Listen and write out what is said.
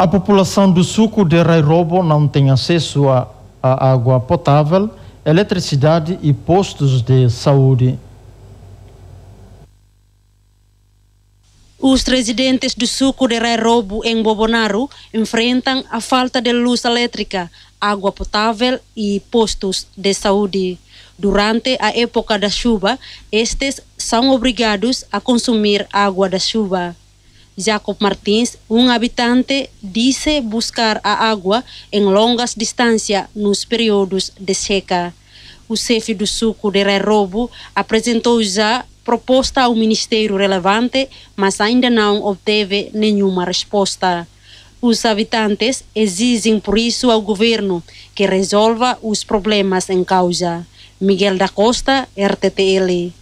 A população do suco de Rairobo não tem acesso a, a água potável, eletricidade e postos de saúde. Os residentes do suco de Rairobo, em Bobonaro, enfrentam a falta de luz elétrica, água potável e postos de saúde. Durante a época da chuva, estes são obrigados a consumir água da chuva. Jacob Martins, um habitante, disse buscar a água em longas distâncias nos períodos de seca. O chefe do suco de Rerobo apresentou já proposta ao ministério relevante, mas ainda não obteve nenhuma resposta. Os habitantes exigem por isso ao governo que resolva os problemas em causa. Miguel da Costa, RTTL.